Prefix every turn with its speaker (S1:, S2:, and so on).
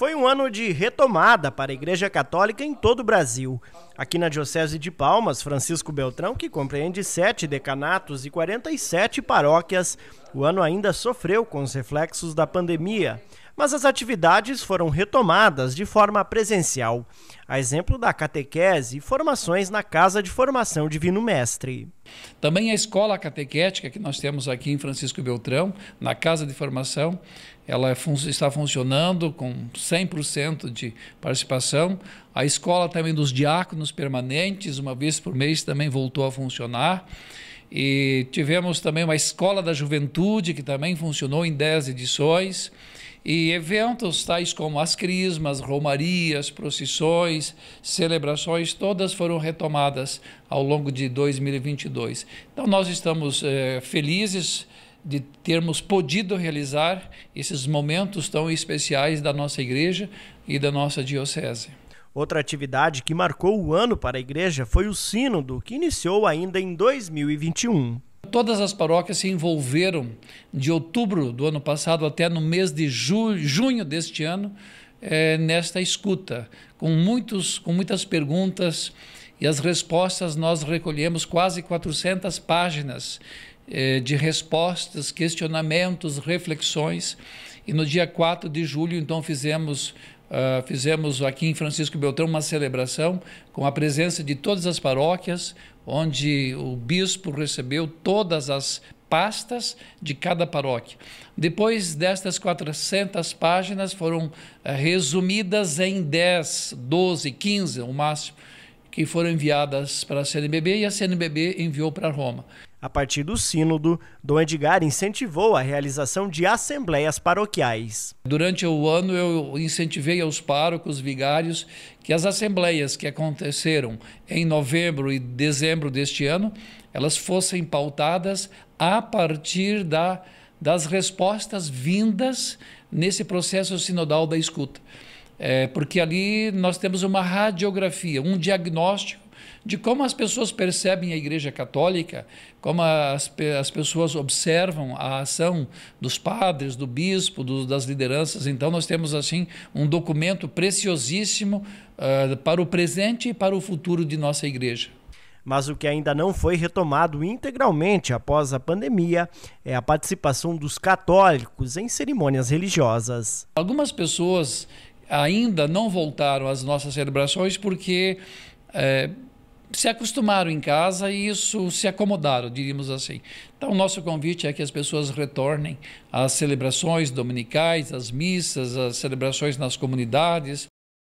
S1: Foi um ano de retomada para a Igreja Católica em todo o Brasil. Aqui na Diocese de Palmas, Francisco Beltrão, que compreende sete decanatos e 47 paróquias, o ano ainda sofreu com os reflexos da pandemia mas as atividades foram retomadas de forma presencial, a exemplo da catequese e formações na Casa de Formação Divino Mestre. Também a escola catequética que nós temos
S2: aqui em Francisco Beltrão, na Casa de Formação, ela é está funcionando com 100% de participação. A escola também dos diáconos permanentes, uma vez por mês, também voltou a funcionar. E tivemos também uma escola da juventude que também funcionou em 10 edições. E eventos tais como as crismas, romarias, procissões, celebrações, todas foram retomadas ao longo de 2022. Então, nós estamos é, felizes de termos podido realizar esses momentos tão especiais da nossa
S1: igreja e da nossa diocese. Outra atividade que marcou o ano para a igreja foi o Sínodo, que iniciou ainda em 2021 todas as paróquias se
S2: envolveram de outubro do ano passado até no mês de junho deste ano é, nesta escuta, com, muitos, com muitas perguntas e as respostas nós recolhemos quase 400 páginas é, de respostas, questionamentos, reflexões. E no dia 4 de julho, então, fizemos Uh, fizemos aqui em Francisco Beltrão uma celebração com a presença de todas as paróquias, onde o bispo recebeu todas as pastas de cada paróquia. Depois destas 400 páginas foram uh, resumidas em 10, 12, 15, o máximo, que foram
S1: enviadas para a CNBB e a CNBB enviou para Roma a partir do Sínodo, Dom Edgar incentivou a realização de assembleias paroquiais. Durante o ano, eu
S2: incentivei aos párocos, vigários, que as assembleias que aconteceram em novembro e dezembro deste ano, elas fossem pautadas a partir da, das respostas vindas nesse processo sinodal da escuta. É, porque ali nós temos uma radiografia, um diagnóstico de como as pessoas percebem a Igreja Católica, como as, as pessoas observam a ação dos padres, do bispo, do, das lideranças. Então, nós temos, assim, um documento preciosíssimo uh, para o presente e para o futuro de nossa
S1: Igreja mas o que ainda não foi retomado integralmente após a pandemia é a participação dos católicos em cerimônias religiosas. Algumas pessoas ainda não voltaram às nossas celebrações porque. É
S2: se acostumaram em casa e isso se acomodaram, diríamos assim. Então, nosso convite é que as pessoas retornem às celebrações dominicais, às missas, às celebrações nas comunidades.